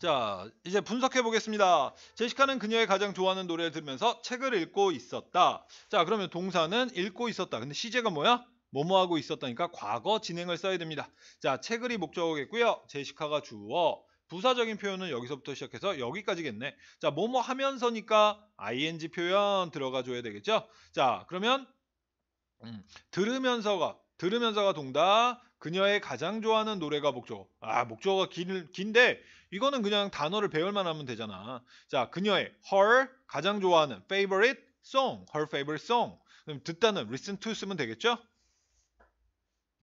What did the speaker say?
자, 이제 분석해 보겠습니다. 제시카는 그녀의 가장 좋아하는 노래를 들으면서 책을 읽고 있었다. 자, 그러면 동사는 읽고 있었다. 근데 시제가 뭐야? 뭐뭐 하고 있었다니까 과거 진행을 써야 됩니다. 자, 책을이 목적어겠고요. 제시카가 주어. 부사적인 표현은 여기서부터 시작해서 여기까지겠네. 자, 뭐뭐 하면서니까 ing 표현 들어가 줘야 되겠죠? 자, 그러면 음, 들으면서가 들으면서가 동다. 그녀의 가장 좋아하는 노래가 목조 아, 목조가 긴, 긴데 이거는 그냥 단어를 배울만 하면 되잖아. 자, 그녀의 her 가장 좋아하는 favorite song, her favorite song. 그럼 듣다는 listen to 쓰면 되겠죠?